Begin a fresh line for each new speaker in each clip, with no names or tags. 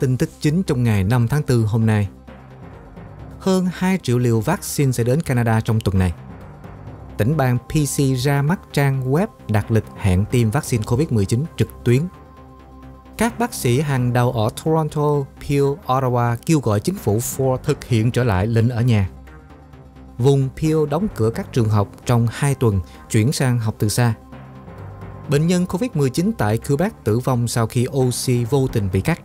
tin tức chính trong ngày 5 tháng 4 hôm nay. Hơn 2 triệu liều vaccine sẽ đến Canada trong tuần này. Tỉnh bang PC ra mắt trang web đặt lịch hẹn tiêm vaccine COVID-19 trực tuyến. Các bác sĩ hàng đầu ở Toronto, Peel, Ottawa kêu gọi chính phủ Ford thực hiện trở lại lệnh ở nhà. Vùng Peel đóng cửa các trường học trong 2 tuần, chuyển sang học từ xa Bệnh nhân COVID-19 tại Quebec tử vong sau khi oxy vô tình bị cắt.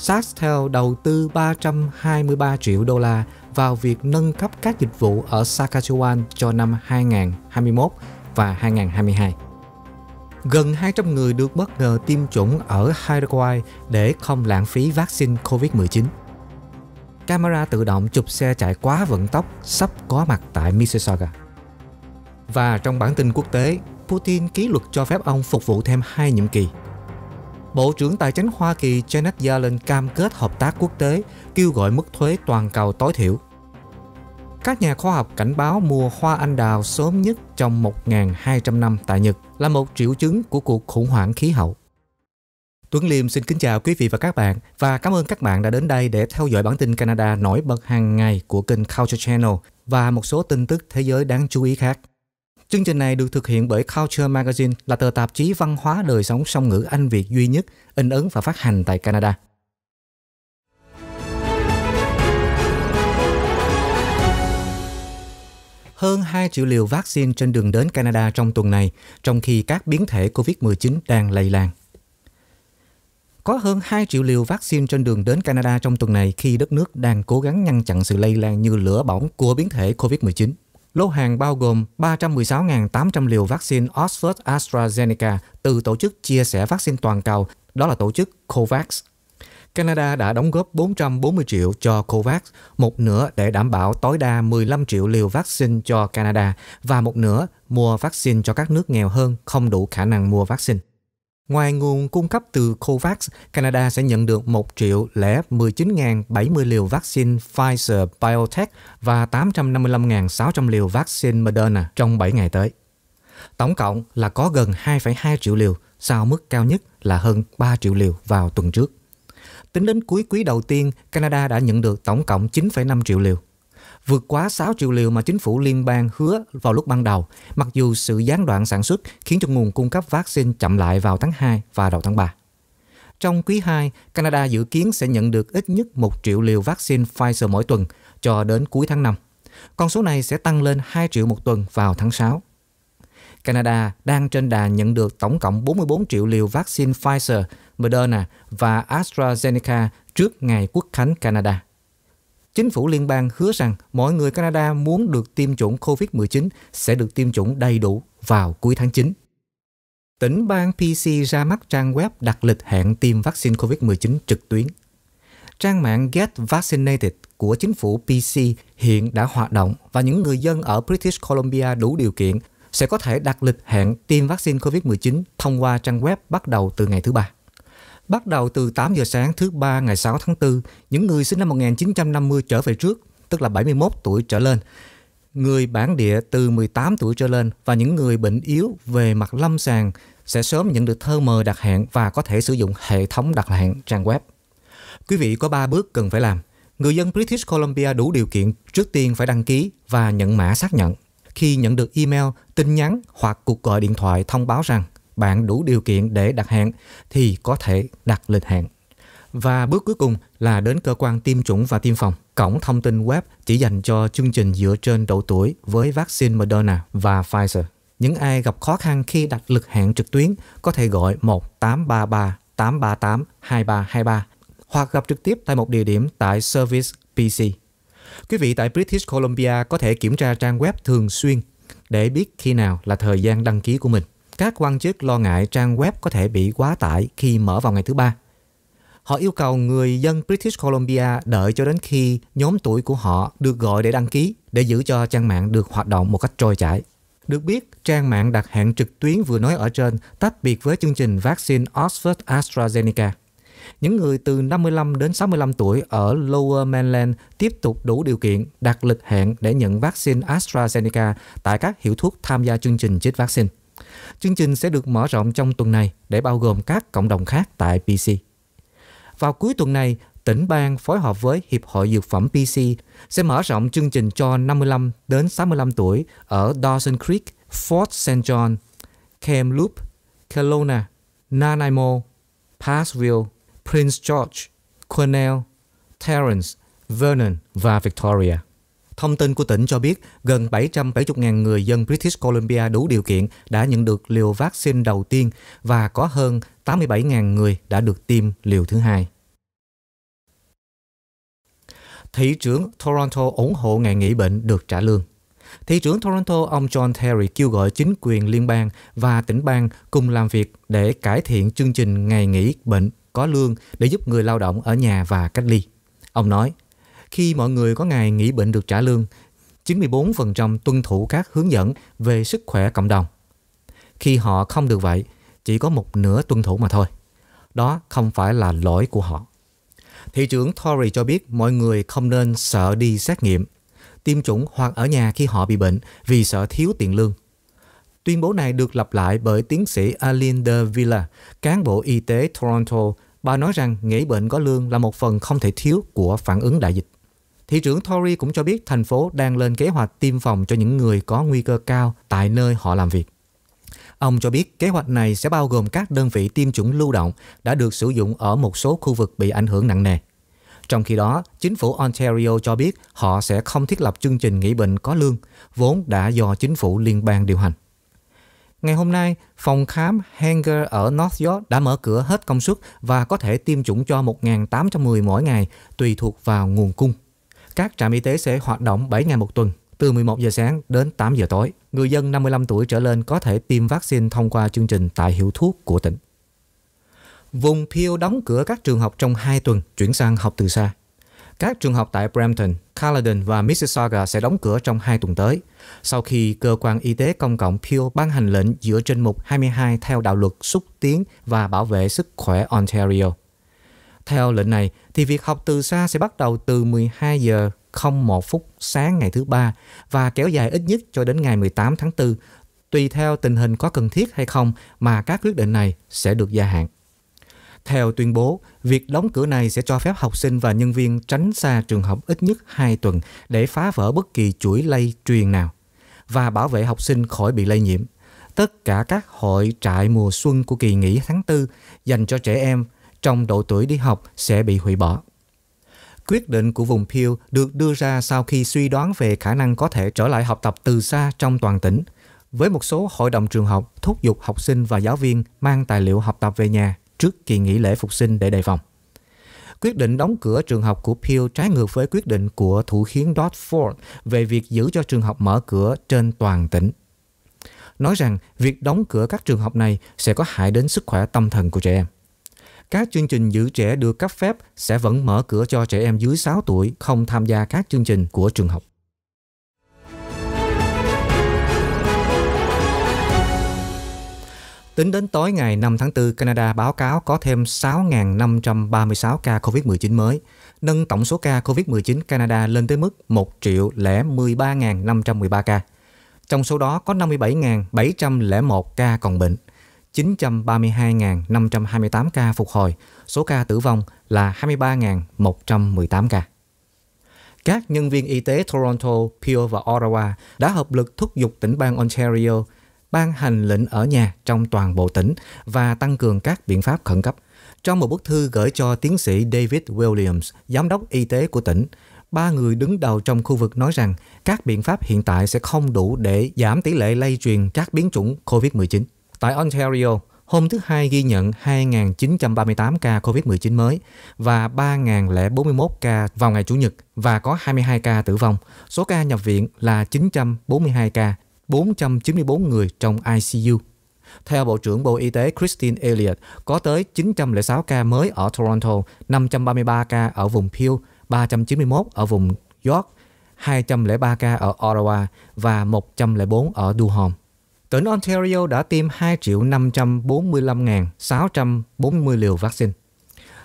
Sastel đầu tư 323 triệu đô la vào việc nâng cấp các dịch vụ ở Saskatchewan cho năm 2021 và 2022. Gần 200 người được bất ngờ tiêm chủng ở Paraguay để không lãng phí vaccine COVID-19. Camera tự động chụp xe chạy quá vận tốc sắp có mặt tại Mississauga. Và trong bản tin quốc tế, Putin ký luật cho phép ông phục vụ thêm hai nhiệm kỳ Bộ trưởng Tài chính Hoa Kỳ Janet Yellen cam kết hợp tác quốc tế, kêu gọi mức thuế toàn cầu tối thiểu. Các nhà khoa học cảnh báo mùa hoa anh đào sớm nhất trong 1.200 năm tại Nhật là một triệu chứng của cuộc khủng hoảng khí hậu. Tuấn Liêm xin kính chào quý vị và các bạn và cảm ơn các bạn đã đến đây để theo dõi bản tin Canada nổi bật hàng ngày của kênh Culture Channel và một số tin tức thế giới đáng chú ý khác. Chương trình này được thực hiện bởi Culture Magazine là tờ tạp chí văn hóa đời sống song ngữ Anh Việt duy nhất in ấn và phát hành tại Canada. hơn 2 triệu liều vaccine trên đường đến Canada trong tuần này, trong khi các biến thể COVID-19 đang lây lan. Có hơn 2 triệu liều vaccine trên đường đến Canada trong tuần này khi đất nước đang cố gắng ngăn chặn sự lây lan như lửa bỏng của biến thể COVID-19. Lô hàng bao gồm 316.800 liều vaccine Oxford AstraZeneca từ tổ chức chia sẻ vaccine toàn cầu, đó là tổ chức COVAX. Canada đã đóng góp 440 triệu cho COVAX, một nửa để đảm bảo tối đa 15 triệu liều vaccine cho Canada và một nửa mua vaccine cho các nước nghèo hơn không đủ khả năng mua vaccine. Ngoài nguồn cung cấp từ COVAX, Canada sẽ nhận được 1 triệu lẻ 19.070 liều vaccine Pfizer-BioNTech và 855.600 liều vaccine Moderna trong 7 ngày tới. Tổng cộng là có gần 2,2 triệu liều, sau mức cao nhất là hơn 3 triệu liều vào tuần trước. Tính đến cuối quý đầu tiên, Canada đã nhận được tổng cộng 9,5 triệu liều vượt quá 6 triệu liều mà chính phủ liên bang hứa vào lúc ban đầu, mặc dù sự gián đoạn sản xuất khiến cho nguồn cung cấp vaccine chậm lại vào tháng 2 và đầu tháng 3. Trong quý 2, Canada dự kiến sẽ nhận được ít nhất 1 triệu liều vaccine Pfizer mỗi tuần cho đến cuối tháng 5. Con số này sẽ tăng lên 2 triệu một tuần vào tháng 6. Canada đang trên đà nhận được tổng cộng 44 triệu liều vaccine Pfizer, Moderna và AstraZeneca trước ngày quốc khánh Canada chính phủ liên bang hứa rằng mọi người Canada muốn được tiêm chủng COVID-19 sẽ được tiêm chủng đầy đủ vào cuối tháng 9. Tỉnh bang PC ra mắt trang web đặt lịch hẹn tiêm vaccine COVID-19 trực tuyến. Trang mạng Get Vaccinated của chính phủ PC hiện đã hoạt động và những người dân ở British Columbia đủ điều kiện sẽ có thể đặt lịch hẹn tiêm vaccine COVID-19 thông qua trang web bắt đầu từ ngày thứ ba. Bắt đầu từ 8 giờ sáng thứ ba ngày 6 tháng 4, những người sinh năm 1950 trở về trước, tức là 71 tuổi trở lên, người bản địa từ 18 tuổi trở lên và những người bệnh yếu về mặt lâm sàng sẽ sớm nhận được thơ mời đặt hẹn và có thể sử dụng hệ thống đặt hẹn trang web. Quý vị có 3 bước cần phải làm. Người dân British Columbia đủ điều kiện trước tiên phải đăng ký và nhận mã xác nhận. Khi nhận được email, tin nhắn hoặc cuộc gọi điện thoại thông báo rằng bạn đủ điều kiện để đặt hẹn thì có thể đặt lịch hẹn. Và bước cuối cùng là đến cơ quan tiêm chủng và tiêm phòng. Cổng thông tin web chỉ dành cho chương trình dựa trên độ tuổi với vaccine Moderna và Pfizer. Những ai gặp khó khăn khi đặt lịch hẹn trực tuyến có thể gọi 1833 838 2323 hoặc gặp trực tiếp tại một địa điểm tại Service PC. Quý vị tại British Columbia có thể kiểm tra trang web thường xuyên để biết khi nào là thời gian đăng ký của mình các quan chức lo ngại trang web có thể bị quá tải khi mở vào ngày thứ ba. Họ yêu cầu người dân British Columbia đợi cho đến khi nhóm tuổi của họ được gọi để đăng ký để giữ cho trang mạng được hoạt động một cách trôi chảy. Được biết, trang mạng đặt hẹn trực tuyến vừa nói ở trên tách biệt với chương trình vaccine Oxford AstraZeneca. Những người từ 55 đến 65 tuổi ở Lower Mainland tiếp tục đủ điều kiện đặt lịch hẹn để nhận vaccine AstraZeneca tại các hiệu thuốc tham gia chương trình chích vaccine. Chương trình sẽ được mở rộng trong tuần này để bao gồm các cộng đồng khác tại PC. Vào cuối tuần này, tỉnh bang phối hợp với Hiệp hội Dược phẩm PC sẽ mở rộng chương trình cho 55 đến 65 tuổi ở Dawson Creek, Fort St. John, Kamloops, Kelowna, Nanaimo, Passville, Prince George, Cornell, Terrence, Vernon và Victoria. Thông tin của tỉnh cho biết gần 770.000 người dân British Columbia đủ điều kiện đã nhận được liều vaccine đầu tiên và có hơn 87.000 người đã được tiêm liều thứ hai. Thị trưởng Toronto ủng hộ ngày nghỉ bệnh được trả lương. Thị trưởng Toronto ông John Terry kêu gọi chính quyền liên bang và tỉnh bang cùng làm việc để cải thiện chương trình ngày nghỉ bệnh có lương để giúp người lao động ở nhà và cách ly. Ông nói, khi mọi người có ngày nghỉ bệnh được trả lương, 94% tuân thủ các hướng dẫn về sức khỏe cộng đồng. Khi họ không được vậy, chỉ có một nửa tuân thủ mà thôi. Đó không phải là lỗi của họ. Thị trưởng Tory cho biết mọi người không nên sợ đi xét nghiệm, tiêm chủng hoặc ở nhà khi họ bị bệnh vì sợ thiếu tiền lương. Tuyên bố này được lặp lại bởi tiến sĩ Alinda Villa, cán bộ y tế Toronto. Bà nói rằng nghỉ bệnh có lương là một phần không thể thiếu của phản ứng đại dịch. Thị trưởng Tory cũng cho biết thành phố đang lên kế hoạch tiêm phòng cho những người có nguy cơ cao tại nơi họ làm việc. Ông cho biết kế hoạch này sẽ bao gồm các đơn vị tiêm chủng lưu động đã được sử dụng ở một số khu vực bị ảnh hưởng nặng nề. Trong khi đó, chính phủ Ontario cho biết họ sẽ không thiết lập chương trình nghỉ bệnh có lương, vốn đã do chính phủ liên bang điều hành. Ngày hôm nay, phòng khám Hanger ở North York đã mở cửa hết công suất và có thể tiêm chủng cho 1.810 mỗi ngày, tùy thuộc vào nguồn cung. Các trạm y tế sẽ hoạt động 7 ngày một tuần, từ 11 giờ sáng đến 8 giờ tối. Người dân 55 tuổi trở lên có thể tiêm vaccine thông qua chương trình tại hiệu thuốc của tỉnh. Vùng Peel đóng cửa các trường học trong 2 tuần, chuyển sang học từ xa. Các trường học tại Brampton, Caledon và Mississauga sẽ đóng cửa trong 2 tuần tới, sau khi cơ quan y tế công cộng Peel ban hành lệnh dựa trên mục 22 theo đạo luật xúc tiến và bảo vệ sức khỏe Ontario. Theo lệnh này thì việc học từ xa sẽ bắt đầu từ 12 giờ 01 phút sáng ngày thứ ba và kéo dài ít nhất cho đến ngày 18 tháng 4, tùy theo tình hình có cần thiết hay không mà các quyết định này sẽ được gia hạn. Theo tuyên bố, việc đóng cửa này sẽ cho phép học sinh và nhân viên tránh xa trường học ít nhất 2 tuần để phá vỡ bất kỳ chuỗi lây truyền nào và bảo vệ học sinh khỏi bị lây nhiễm. Tất cả các hội trại mùa xuân của kỳ nghỉ tháng 4 dành cho trẻ em trong độ tuổi đi học sẽ bị hủy bỏ. Quyết định của vùng Peel được đưa ra sau khi suy đoán về khả năng có thể trở lại học tập từ xa trong toàn tỉnh, với một số hội đồng trường học thúc giục học sinh và giáo viên mang tài liệu học tập về nhà trước kỳ nghỉ lễ phục sinh để đề phòng. Quyết định đóng cửa trường học của Peel trái ngược với quyết định của thủ hiến Dodd Ford về việc giữ cho trường học mở cửa trên toàn tỉnh. Nói rằng việc đóng cửa các trường học này sẽ có hại đến sức khỏe tâm thần của trẻ em các chương trình giữ trẻ được cấp phép sẽ vẫn mở cửa cho trẻ em dưới 6 tuổi không tham gia các chương trình của trường học. Tính đến tối ngày 5 tháng 4, Canada báo cáo có thêm 6.536 ca COVID-19 mới, nâng tổng số ca COVID-19 Canada lên tới mức 1 triệu 13.513 ca. Trong số đó có 57.701 ca còn bệnh, 932.528 ca phục hồi, số ca tử vong là 23.118 ca. Các nhân viên y tế Toronto, Peel và Ottawa đã hợp lực thúc giục tỉnh bang Ontario ban hành lệnh ở nhà trong toàn bộ tỉnh và tăng cường các biện pháp khẩn cấp. Trong một bức thư gửi cho tiến sĩ David Williams, giám đốc y tế của tỉnh, ba người đứng đầu trong khu vực nói rằng các biện pháp hiện tại sẽ không đủ để giảm tỷ lệ lây truyền các biến chủng COVID-19. Tại Ontario, hôm thứ Hai ghi nhận 2.938 ca COVID-19 mới và 3.041 ca vào ngày Chủ nhật và có 22 ca tử vong. Số ca nhập viện là 942 ca, 494 người trong ICU. Theo Bộ trưởng Bộ Y tế Christine Elliott, có tới 906 ca mới ở Toronto, 533 ca ở vùng Peel, 391 ở vùng York, 203 ca ở Ottawa và 104 ở Durham tỉnh Ontario đã tiêm 2 triệu 545.640 liều vaccine.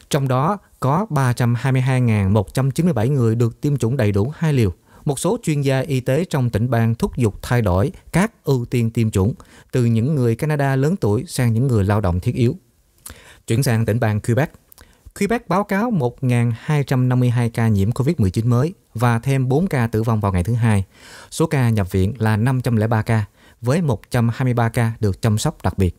Trong đó có 322.197 người được tiêm chủng đầy đủ hai liều. Một số chuyên gia y tế trong tỉnh bang thúc giục thay đổi các ưu tiên tiêm chủng từ những người Canada lớn tuổi sang những người lao động thiết yếu. Chuyển sang tỉnh bang Quebec. Quebec báo cáo 1.252 ca nhiễm COVID-19 mới và thêm 4 ca tử vong vào ngày thứ hai. Số ca nhập viện là 503 ca, với 123 ca được chăm sóc đặc biệt.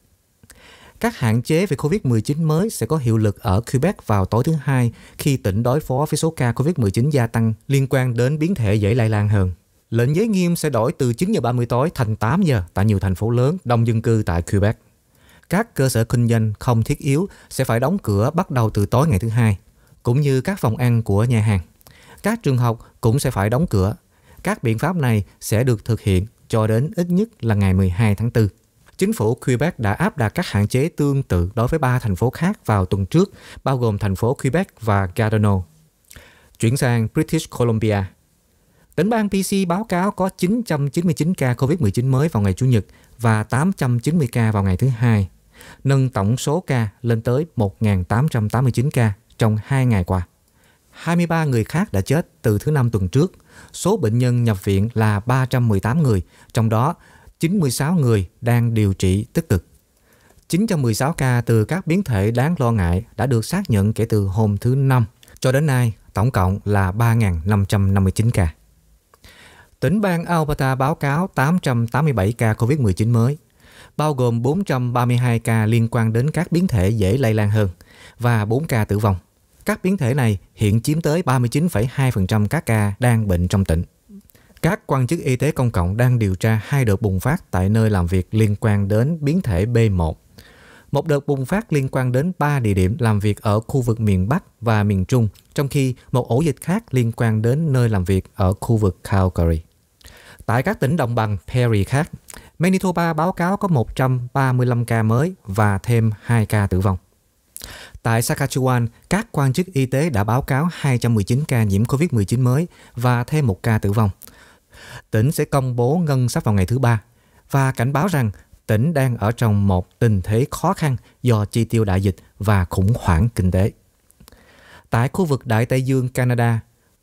Các hạn chế về COVID-19 mới sẽ có hiệu lực ở Quebec vào tối thứ Hai khi tỉnh đối phó với số ca COVID-19 gia tăng liên quan đến biến thể dễ lây lan hơn. Lệnh giới nghiêm sẽ đổi từ 9 giờ 30 tối thành 8 giờ tại nhiều thành phố lớn đông dân cư tại Quebec. Các cơ sở kinh doanh không thiết yếu sẽ phải đóng cửa bắt đầu từ tối ngày thứ Hai, cũng như các phòng ăn của nhà hàng. Các trường học cũng sẽ phải đóng cửa. Các biện pháp này sẽ được thực hiện cho đến ít nhất là ngày 12 tháng 4. Chính phủ Quebec đã áp đặt các hạn chế tương tự đối với ba thành phố khác vào tuần trước, bao gồm thành phố Quebec và Gatineau. Chuyển sang British Columbia. Tỉnh bang BC báo cáo có 999 ca COVID-19 mới vào ngày Chủ nhật và 890 ca vào ngày thứ hai, nâng tổng số ca lên tới 1.889 ca trong hai ngày qua. 23 người khác đã chết từ thứ năm tuần trước số bệnh nhân nhập viện là 318 người, trong đó 96 người đang điều trị tích cực. 916 ca từ các biến thể đáng lo ngại đã được xác nhận kể từ hôm thứ Năm. Cho đến nay, tổng cộng là 3.559 ca. Tỉnh bang Alberta báo cáo 887 ca COVID-19 mới, bao gồm 432 ca liên quan đến các biến thể dễ lây lan hơn và 4 ca tử vong. Các biến thể này hiện chiếm tới 39,2% các ca đang bệnh trong tỉnh. Các quan chức y tế công cộng đang điều tra hai đợt bùng phát tại nơi làm việc liên quan đến biến thể B1. Một đợt bùng phát liên quan đến 3 địa điểm làm việc ở khu vực miền Bắc và miền Trung, trong khi một ổ dịch khác liên quan đến nơi làm việc ở khu vực Calgary. Tại các tỉnh đồng bằng Perry khác, Manitoba báo cáo có 135 ca mới và thêm 2 ca tử vong. Tại Saskatchewan, các quan chức y tế đã báo cáo 219 ca nhiễm COVID-19 mới và thêm một ca tử vong. Tỉnh sẽ công bố ngân sách vào ngày thứ ba và cảnh báo rằng tỉnh đang ở trong một tình thế khó khăn do chi tiêu đại dịch và khủng hoảng kinh tế. Tại khu vực Đại Tây Dương Canada,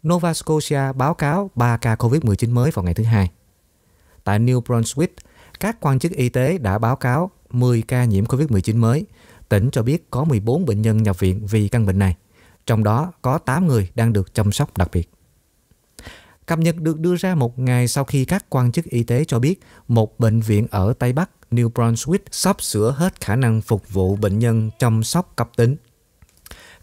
Nova Scotia báo cáo 3 ca COVID-19 mới vào ngày thứ hai. Tại New Brunswick, các quan chức y tế đã báo cáo 10 ca nhiễm COVID-19 mới Tỉnh cho biết có 14 bệnh nhân nhập viện vì căn bệnh này, trong đó có 8 người đang được chăm sóc đặc biệt. Cập nhật được đưa ra một ngày sau khi các quan chức y tế cho biết một bệnh viện ở Tây Bắc, New Brunswick sắp sửa hết khả năng phục vụ bệnh nhân chăm sóc cấp tính.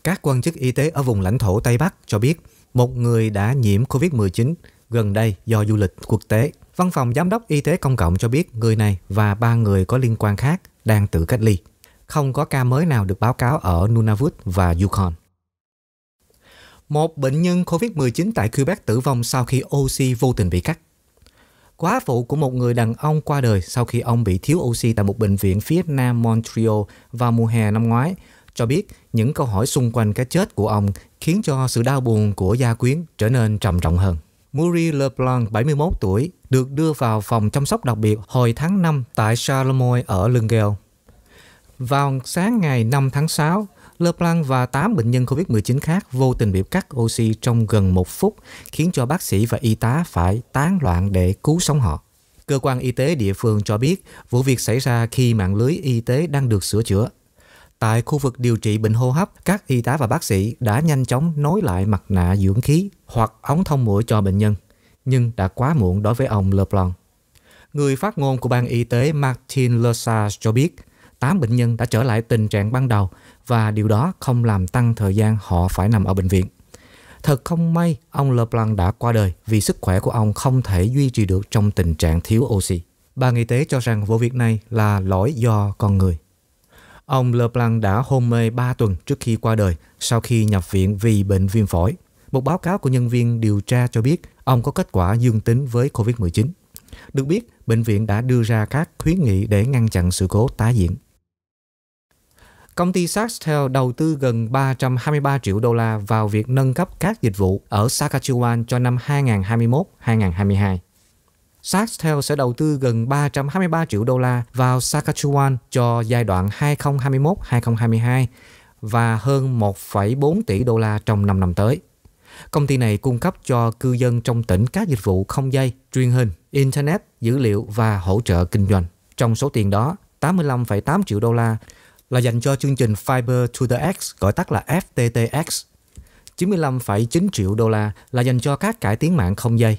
Các quan chức y tế ở vùng lãnh thổ Tây Bắc cho biết một người đã nhiễm COVID-19 gần đây do du lịch quốc tế. Văn phòng Giám đốc Y tế Công cộng cho biết người này và ba người có liên quan khác đang tự cách ly không có ca mới nào được báo cáo ở Nunavut và Yukon. Một bệnh nhân COVID-19 tại Quebec tử vong sau khi oxy vô tình bị cắt. Quá phụ của một người đàn ông qua đời sau khi ông bị thiếu oxy tại một bệnh viện phía nam Montreal vào mùa hè năm ngoái, cho biết những câu hỏi xung quanh cái chết của ông khiến cho sự đau buồn của gia quyến trở nên trầm trọng hơn. Murray LeBlanc, 71 tuổi, được đưa vào phòng chăm sóc đặc biệt hồi tháng 5 tại Charleroi ở Lunguel, vào sáng ngày 5 tháng 6, LeBlanc và 8 bệnh nhân COVID-19 khác vô tình bị cắt oxy trong gần một phút, khiến cho bác sĩ và y tá phải tán loạn để cứu sống họ. Cơ quan y tế địa phương cho biết vụ việc xảy ra khi mạng lưới y tế đang được sửa chữa. Tại khu vực điều trị bệnh hô hấp, các y tá và bác sĩ đã nhanh chóng nối lại mặt nạ dưỡng khí hoặc ống thông mũi cho bệnh nhân, nhưng đã quá muộn đối với ông LeBlanc. Người phát ngôn của ban y tế Martin Lesage cho biết 8 bệnh nhân đã trở lại tình trạng ban đầu và điều đó không làm tăng thời gian họ phải nằm ở bệnh viện. Thật không may, ông LeBlanc đã qua đời vì sức khỏe của ông không thể duy trì được trong tình trạng thiếu oxy. bà y tế cho rằng vụ việc này là lỗi do con người. Ông LeBlanc đã hôn mê 3 tuần trước khi qua đời sau khi nhập viện vì bệnh viêm phổi. Một báo cáo của nhân viên điều tra cho biết ông có kết quả dương tính với COVID-19. Được biết, bệnh viện đã đưa ra các khuyến nghị để ngăn chặn sự cố tái diễn. Công ty Saxtel đầu tư gần 323 triệu đô la vào việc nâng cấp các dịch vụ ở Saskatchewan cho năm 2021-2022. Saxtel sẽ đầu tư gần 323 triệu đô la vào Saskatchewan cho giai đoạn 2021-2022 và hơn 1,4 tỷ đô la trong 5 năm tới. Công ty này cung cấp cho cư dân trong tỉnh các dịch vụ không dây, truyền hình, internet, dữ liệu và hỗ trợ kinh doanh. Trong số tiền đó, 85,8 triệu đô la là dành cho chương trình Fiber to the X, gọi tắt là FTTX. 95,9 triệu đô la là dành cho các cải tiến mạng không dây.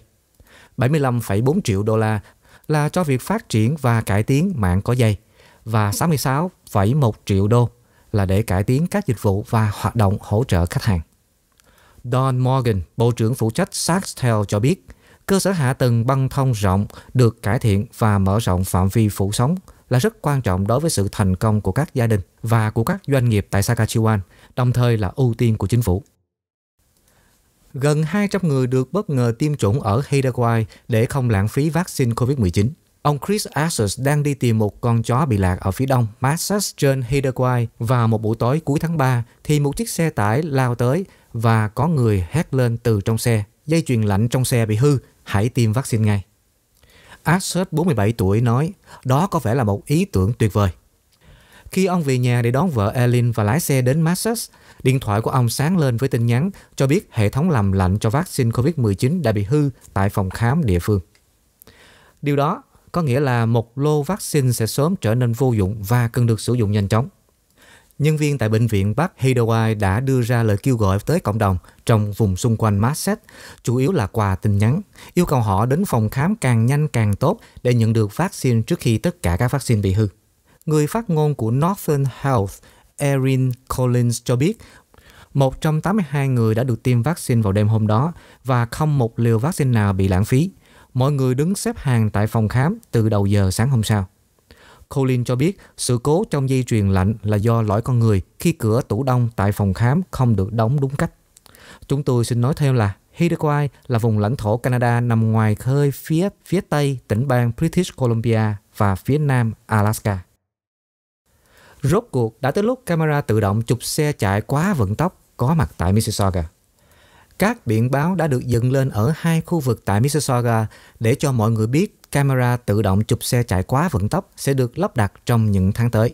75,4 triệu đô la là cho việc phát triển và cải tiến mạng có dây và 66,1 triệu đô là để cải tiến các dịch vụ và hoạt động hỗ trợ khách hàng. Don Morgan, Bộ trưởng phụ trách Saxtel cho biết, cơ sở hạ tầng băng thông rộng được cải thiện và mở rộng phạm vi phủ sóng là rất quan trọng đối với sự thành công của các gia đình và của các doanh nghiệp tại Saskatchewan, đồng thời là ưu tiên của chính phủ. Gần 200 người được bất ngờ tiêm chủng ở Haidawai để không lãng phí vaccine COVID-19. Ông Chris Assus đang đi tìm một con chó bị lạc ở phía đông Massas Massachusetts Haidawai và một buổi tối cuối tháng 3 thì một chiếc xe tải lao tới và có người hét lên từ trong xe. Dây chuyền lạnh trong xe bị hư, hãy tiêm vaccine ngay. Assert 47 tuổi nói, đó có vẻ là một ý tưởng tuyệt vời. Khi ông về nhà để đón vợ Elin và lái xe đến Massachusetts, điện thoại của ông sáng lên với tin nhắn cho biết hệ thống làm lạnh cho vaccine COVID-19 đã bị hư tại phòng khám địa phương. Điều đó có nghĩa là một lô vaccine sẽ sớm trở nên vô dụng và cần được sử dụng nhanh chóng nhân viên tại bệnh viện Bắc Haydawai đã đưa ra lời kêu gọi tới cộng đồng trong vùng xung quanh Masset, chủ yếu là quà tin nhắn, yêu cầu họ đến phòng khám càng nhanh càng tốt để nhận được vaccine trước khi tất cả các vaccine bị hư. Người phát ngôn của Northern Health, Erin Collins cho biết 182 người đã được tiêm vaccine vào đêm hôm đó và không một liều vaccine nào bị lãng phí. Mọi người đứng xếp hàng tại phòng khám từ đầu giờ sáng hôm sau. Colin cho biết sự cố trong dây truyền lạnh là do lỗi con người khi cửa tủ đông tại phòng khám không được đóng đúng cách. Chúng tôi xin nói thêm là Hidewai là vùng lãnh thổ Canada nằm ngoài khơi phía phía tây tỉnh bang British Columbia và phía nam Alaska. Rốt cuộc đã tới lúc camera tự động chụp xe chạy quá vận tốc có mặt tại Mississauga. Các biển báo đã được dựng lên ở hai khu vực tại Mississauga để cho mọi người biết camera tự động chụp xe chạy quá vận tốc sẽ được lắp đặt trong những tháng tới.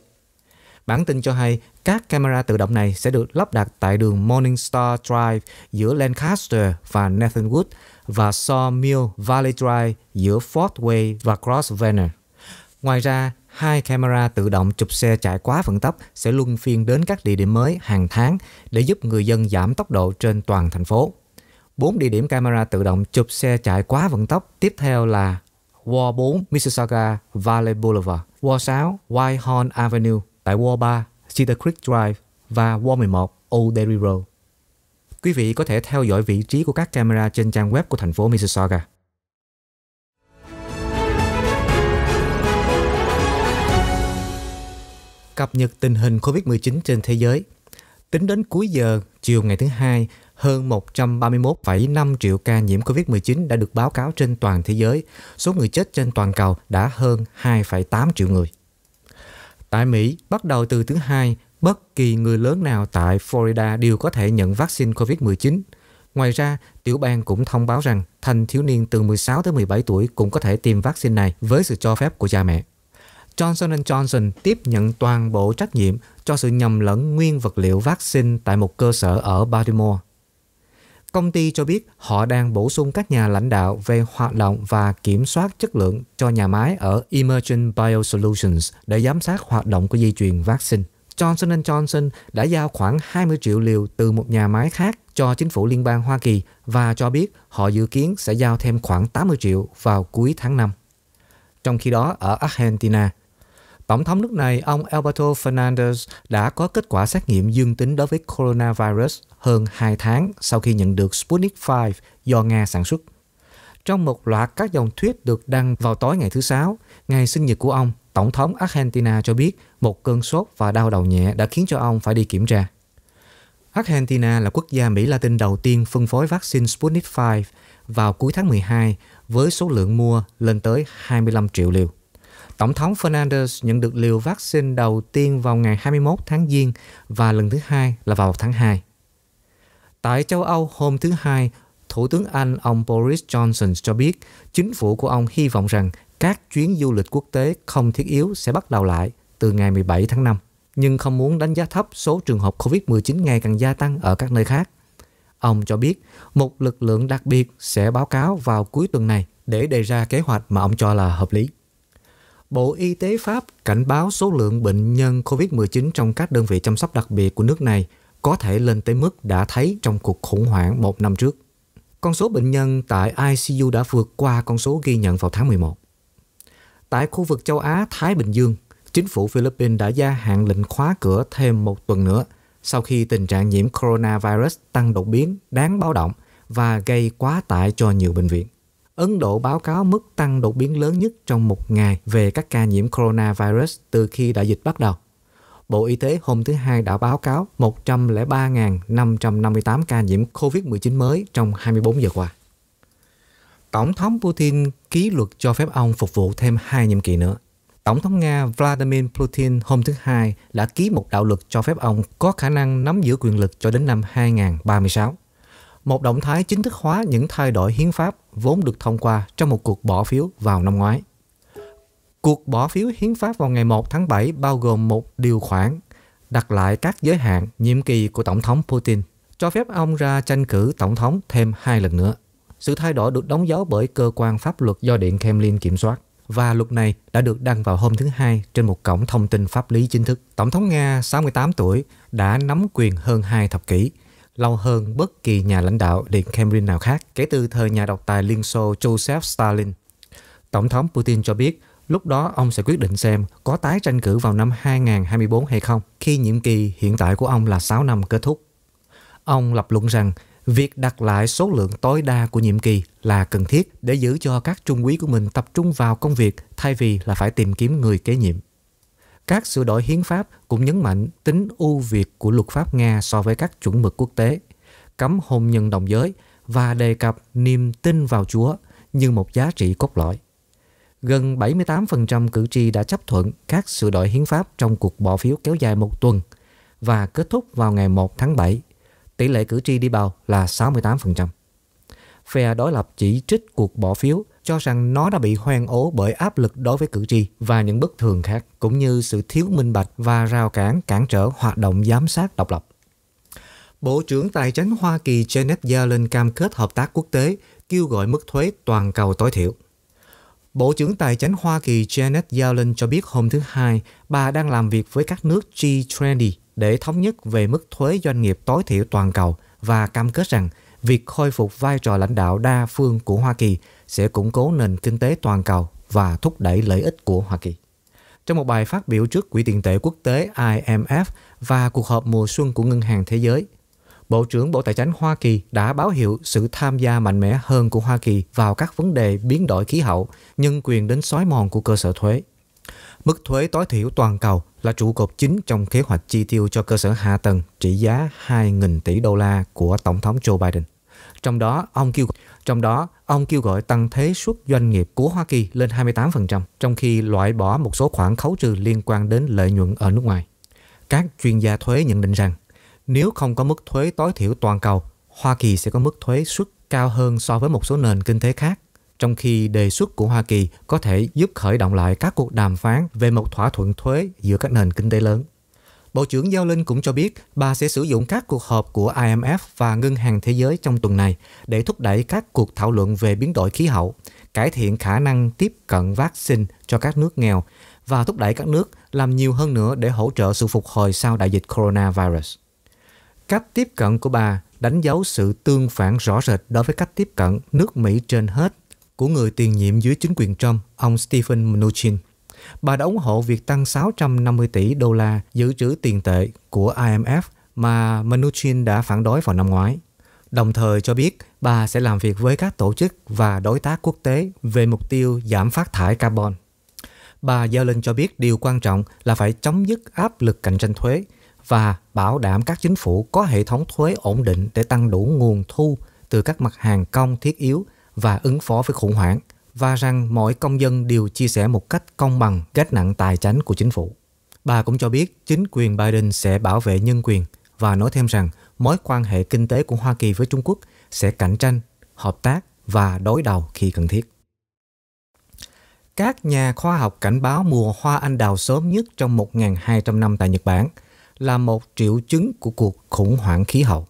Bản tin cho hay các camera tự động này sẽ được lắp đặt tại đường Morningstar Drive giữa Lancaster và Nathan Wood và Sawmill Valley Drive giữa Fort Way và Grosvenor. Ngoài ra, hai camera tự động chụp xe chạy quá vận tốc sẽ luân phiên đến các địa điểm mới hàng tháng để giúp người dân giảm tốc độ trên toàn thành phố. Bốn địa điểm camera tự động chụp xe chạy quá vận tốc tiếp theo là Wall 4 Mississauga Valley Boulevard, Wall 6 Whitehorn Avenue, tại Wall 3 Cedar Creek Drive và Wall 11 Old Dairy Road. Quý vị có thể theo dõi vị trí của các camera trên trang web của thành phố Mississauga. Cập nhật tình hình COVID-19 trên thế giới. Tính đến cuối giờ chiều ngày thứ hai, hơn 131,5 triệu ca nhiễm COVID-19 đã được báo cáo trên toàn thế giới. Số người chết trên toàn cầu đã hơn 2,8 triệu người. Tại Mỹ, bắt đầu từ thứ Hai, bất kỳ người lớn nào tại Florida đều có thể nhận vaccine COVID-19. Ngoài ra, tiểu bang cũng thông báo rằng thanh thiếu niên từ 16 tới 17 tuổi cũng có thể tiêm vaccine này với sự cho phép của cha mẹ. Johnson Johnson tiếp nhận toàn bộ trách nhiệm cho sự nhầm lẫn nguyên vật liệu vaccine tại một cơ sở ở Baltimore. Công ty cho biết họ đang bổ sung các nhà lãnh đạo về hoạt động và kiểm soát chất lượng cho nhà máy ở Emergent Biosolutions để giám sát hoạt động của di truyền vaccine. Johnson Johnson đã giao khoảng 20 triệu liều từ một nhà máy khác cho chính phủ liên bang Hoa Kỳ và cho biết họ dự kiến sẽ giao thêm khoảng 80 triệu vào cuối tháng 5. Trong khi đó, ở Argentina, Tổng thống nước này, ông Alberto Fernandez đã có kết quả xét nghiệm dương tính đối với coronavirus hơn 2 tháng sau khi nhận được Sputnik V do Nga sản xuất. Trong một loạt các dòng thuyết được đăng vào tối ngày thứ Sáu, ngày sinh nhật của ông, Tổng thống Argentina cho biết một cơn sốt và đau đầu nhẹ đã khiến cho ông phải đi kiểm tra. Argentina là quốc gia Mỹ Latin đầu tiên phân phối vaccine Sputnik V vào cuối tháng 12 với số lượng mua lên tới 25 triệu liều. Tổng thống Fernandez nhận được liều vaccine đầu tiên vào ngày 21 tháng Giêng và lần thứ hai là vào tháng 2. Tại châu Âu hôm thứ Hai, Thủ tướng Anh ông Boris Johnson cho biết chính phủ của ông hy vọng rằng các chuyến du lịch quốc tế không thiết yếu sẽ bắt đầu lại từ ngày 17 tháng 5, nhưng không muốn đánh giá thấp số trường hợp COVID-19 ngày càng gia tăng ở các nơi khác. Ông cho biết một lực lượng đặc biệt sẽ báo cáo vào cuối tuần này để đề ra kế hoạch mà ông cho là hợp lý. Bộ Y tế Pháp cảnh báo số lượng bệnh nhân COVID-19 trong các đơn vị chăm sóc đặc biệt của nước này – có thể lên tới mức đã thấy trong cuộc khủng hoảng một năm trước. Con số bệnh nhân tại ICU đã vượt qua con số ghi nhận vào tháng 11. Tại khu vực châu Á Thái Bình Dương, chính phủ Philippines đã gia hạn lệnh khóa cửa thêm một tuần nữa sau khi tình trạng nhiễm coronavirus tăng đột biến đáng báo động và gây quá tải cho nhiều bệnh viện. Ấn Độ báo cáo mức tăng đột biến lớn nhất trong một ngày về các ca nhiễm coronavirus từ khi đại dịch bắt đầu. Bộ Y tế hôm thứ Hai đã báo cáo 103.558 ca nhiễm COVID-19 mới trong 24 giờ qua. Tổng thống Putin ký luật cho phép ông phục vụ thêm hai nhiệm kỳ nữa. Tổng thống Nga Vladimir Putin hôm thứ Hai đã ký một đạo luật cho phép ông có khả năng nắm giữ quyền lực cho đến năm 2036. Một động thái chính thức hóa những thay đổi hiến pháp vốn được thông qua trong một cuộc bỏ phiếu vào năm ngoái. Cuộc bỏ phiếu hiến pháp vào ngày 1 tháng 7 bao gồm một điều khoản đặt lại các giới hạn nhiệm kỳ của Tổng thống Putin, cho phép ông ra tranh cử Tổng thống thêm hai lần nữa. Sự thay đổi được đóng dấu bởi cơ quan pháp luật do Điện Kremlin kiểm soát và luật này đã được đăng vào hôm thứ Hai trên một cổng thông tin pháp lý chính thức. Tổng thống Nga 68 tuổi đã nắm quyền hơn hai thập kỷ, lâu hơn bất kỳ nhà lãnh đạo Điện Kremlin nào khác kể từ thời nhà độc tài Liên Xô Joseph Stalin. Tổng thống Putin cho biết Lúc đó ông sẽ quyết định xem có tái tranh cử vào năm 2024 hay không khi nhiệm kỳ hiện tại của ông là 6 năm kết thúc. Ông lập luận rằng việc đặt lại số lượng tối đa của nhiệm kỳ là cần thiết để giữ cho các trung úy của mình tập trung vào công việc thay vì là phải tìm kiếm người kế nhiệm. Các sửa đổi hiến pháp cũng nhấn mạnh tính ưu việt của luật pháp Nga so với các chuẩn mực quốc tế, cấm hôn nhân đồng giới và đề cập niềm tin vào Chúa như một giá trị cốt lõi gần 78% cử tri đã chấp thuận các sửa đổi hiến pháp trong cuộc bỏ phiếu kéo dài một tuần và kết thúc vào ngày 1 tháng 7. Tỷ lệ cử tri đi bầu là 68%. Phe đối lập chỉ trích cuộc bỏ phiếu cho rằng nó đã bị hoang ố bởi áp lực đối với cử tri và những bất thường khác, cũng như sự thiếu minh bạch và rào cản cản trở hoạt động giám sát độc lập. Bộ trưởng Tài chính Hoa Kỳ Janet Yellen cam kết hợp tác quốc tế, kêu gọi mức thuế toàn cầu tối thiểu – Bộ trưởng Tài chính Hoa Kỳ Janet Yellen cho biết hôm thứ Hai, bà đang làm việc với các nước G20 để thống nhất về mức thuế doanh nghiệp tối thiểu toàn cầu và cam kết rằng việc khôi phục vai trò lãnh đạo đa phương của Hoa Kỳ sẽ củng cố nền kinh tế toàn cầu và thúc đẩy lợi ích của Hoa Kỳ. Trong một bài phát biểu trước Quỹ tiền tệ quốc tế IMF và cuộc họp mùa xuân của Ngân hàng Thế giới, Bộ trưởng Bộ Tài chính Hoa Kỳ đã báo hiệu sự tham gia mạnh mẽ hơn của Hoa Kỳ vào các vấn đề biến đổi khí hậu, nhân quyền đến xói mòn của cơ sở thuế. Mức thuế tối thiểu toàn cầu là trụ cột chính trong kế hoạch chi tiêu cho cơ sở hạ tầng trị giá 2.000 tỷ đô la của Tổng thống Joe Biden. Trong đó, ông kêu trong đó, ông kêu gọi tăng thuế suất doanh nghiệp của Hoa Kỳ lên 28%, trong khi loại bỏ một số khoản khấu trừ liên quan đến lợi nhuận ở nước ngoài. Các chuyên gia thuế nhận định rằng nếu không có mức thuế tối thiểu toàn cầu, Hoa Kỳ sẽ có mức thuế suất cao hơn so với một số nền kinh tế khác, trong khi đề xuất của Hoa Kỳ có thể giúp khởi động lại các cuộc đàm phán về một thỏa thuận thuế giữa các nền kinh tế lớn. Bộ trưởng Giao Linh cũng cho biết bà sẽ sử dụng các cuộc họp của IMF và Ngân hàng Thế giới trong tuần này để thúc đẩy các cuộc thảo luận về biến đổi khí hậu, cải thiện khả năng tiếp cận vaccine cho các nước nghèo và thúc đẩy các nước làm nhiều hơn nữa để hỗ trợ sự phục hồi sau đại dịch coronavirus. Cách tiếp cận của bà đánh dấu sự tương phản rõ rệt đối với cách tiếp cận nước Mỹ trên hết của người tiền nhiệm dưới chính quyền Trump, ông Stephen Mnuchin. Bà đã ủng hộ việc tăng 650 tỷ đô la dự trữ tiền tệ của IMF mà Mnuchin đã phản đối vào năm ngoái. Đồng thời cho biết bà sẽ làm việc với các tổ chức và đối tác quốc tế về mục tiêu giảm phát thải carbon. Bà Yellen cho biết điều quan trọng là phải chấm dứt áp lực cạnh tranh thuế và bảo đảm các chính phủ có hệ thống thuế ổn định để tăng đủ nguồn thu từ các mặt hàng công thiết yếu và ứng phó với khủng hoảng và rằng mỗi công dân đều chia sẻ một cách công bằng gánh nặng tài chính của chính phủ. Bà cũng cho biết chính quyền Biden sẽ bảo vệ nhân quyền và nói thêm rằng mối quan hệ kinh tế của Hoa Kỳ với Trung Quốc sẽ cạnh tranh, hợp tác và đối đầu khi cần thiết. Các nhà khoa học cảnh báo mùa hoa anh đào sớm nhất trong 1.200 năm tại Nhật Bản – là một triệu chứng của cuộc khủng hoảng khí hậu.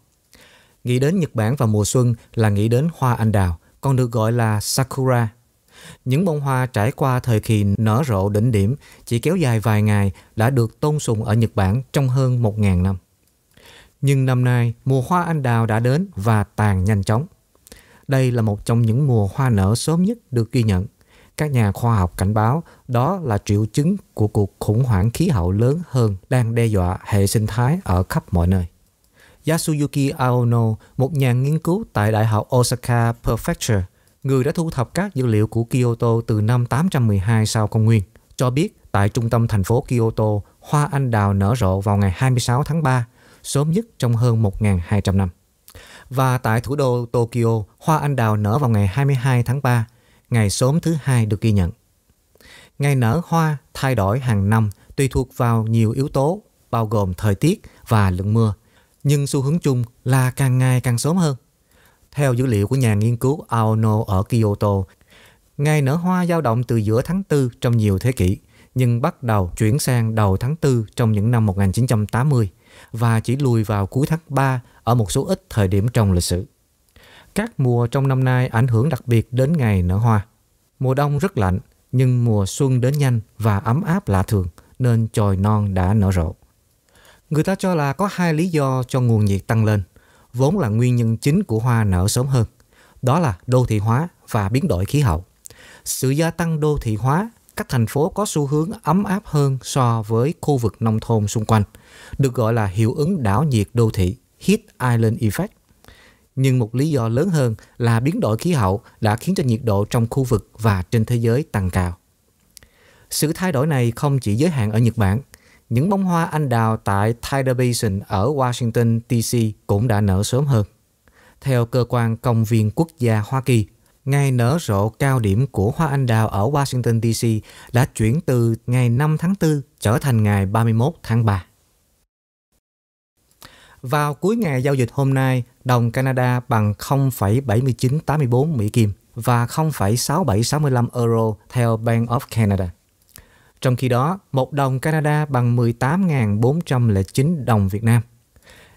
Nghĩ đến Nhật Bản vào mùa xuân là nghĩ đến hoa anh đào, còn được gọi là sakura. Những bông hoa trải qua thời kỳ nở rộ đỉnh điểm chỉ kéo dài vài ngày đã được tôn sùng ở Nhật Bản trong hơn 1.000 năm. Nhưng năm nay, mùa hoa anh đào đã đến và tàn nhanh chóng. Đây là một trong những mùa hoa nở sớm nhất được ghi nhận. Các nhà khoa học cảnh báo đó là triệu chứng của cuộc khủng hoảng khí hậu lớn hơn đang đe dọa hệ sinh thái ở khắp mọi nơi. Yasuyuki Aono, một nhà nghiên cứu tại Đại học Osaka Prefecture, người đã thu thập các dữ liệu của Kyoto từ năm 812 sau công nguyên, cho biết tại trung tâm thành phố Kyoto, hoa anh đào nở rộ vào ngày 26 tháng 3, sớm nhất trong hơn 1.200 năm. Và tại thủ đô Tokyo, hoa anh đào nở vào ngày 22 tháng 3, ngày sớm thứ hai được ghi nhận. Ngày nở hoa thay đổi hàng năm tùy thuộc vào nhiều yếu tố bao gồm thời tiết và lượng mưa, nhưng xu hướng chung là càng ngày càng sớm hơn. Theo dữ liệu của nhà nghiên cứu Aono ở Kyoto, ngày nở hoa dao động từ giữa tháng 4 trong nhiều thế kỷ, nhưng bắt đầu chuyển sang đầu tháng 4 trong những năm 1980 và chỉ lùi vào cuối tháng 3 ở một số ít thời điểm trong lịch sử các mùa trong năm nay ảnh hưởng đặc biệt đến ngày nở hoa. Mùa đông rất lạnh, nhưng mùa xuân đến nhanh và ấm áp lạ thường, nên chồi non đã nở rộ. Người ta cho là có hai lý do cho nguồn nhiệt tăng lên, vốn là nguyên nhân chính của hoa nở sớm hơn. Đó là đô thị hóa và biến đổi khí hậu. Sự gia tăng đô thị hóa, các thành phố có xu hướng ấm áp hơn so với khu vực nông thôn xung quanh, được gọi là hiệu ứng đảo nhiệt đô thị, Heat Island Effect nhưng một lý do lớn hơn là biến đổi khí hậu đã khiến cho nhiệt độ trong khu vực và trên thế giới tăng cao. Sự thay đổi này không chỉ giới hạn ở Nhật Bản, những bông hoa anh đào tại Tidal Basin ở Washington D.C. cũng đã nở sớm hơn. Theo cơ quan công viên quốc gia Hoa Kỳ, ngày nở rộ cao điểm của hoa anh đào ở Washington D.C. đã chuyển từ ngày 5 tháng 4 trở thành ngày 31 tháng 3. Vào cuối ngày giao dịch hôm nay, đồng Canada bằng 0,7984 Mỹ Kim và 0,6765 euro theo Bank of Canada. Trong khi đó, một đồng Canada bằng 18.409 đồng Việt Nam.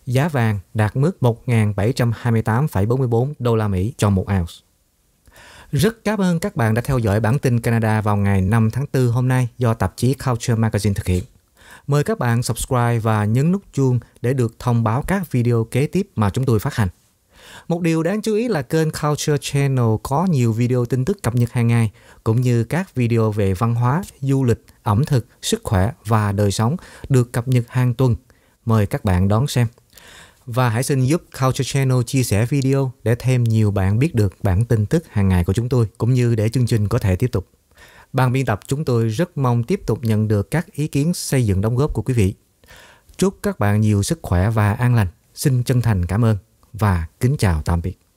Giá vàng đạt mức 1.728,44 đô la Mỹ cho một ounce. Rất cảm ơn các bạn đã theo dõi bản tin Canada vào ngày 5 tháng 4 hôm nay do tạp chí Culture Magazine thực hiện. Mời các bạn subscribe và nhấn nút chuông để được thông báo các video kế tiếp mà chúng tôi phát hành. Một điều đáng chú ý là kênh Culture Channel có nhiều video tin tức cập nhật hàng ngày, cũng như các video về văn hóa, du lịch, ẩm thực, sức khỏe và đời sống được cập nhật hàng tuần. Mời các bạn đón xem. Và hãy xin giúp Culture Channel chia sẻ video để thêm nhiều bạn biết được bản tin tức hàng ngày của chúng tôi, cũng như để chương trình có thể tiếp tục. Ban biên tập chúng tôi rất mong tiếp tục nhận được các ý kiến xây dựng đóng góp của quý vị. Chúc các bạn nhiều sức khỏe và an lành. Xin chân thành cảm ơn và kính chào tạm biệt.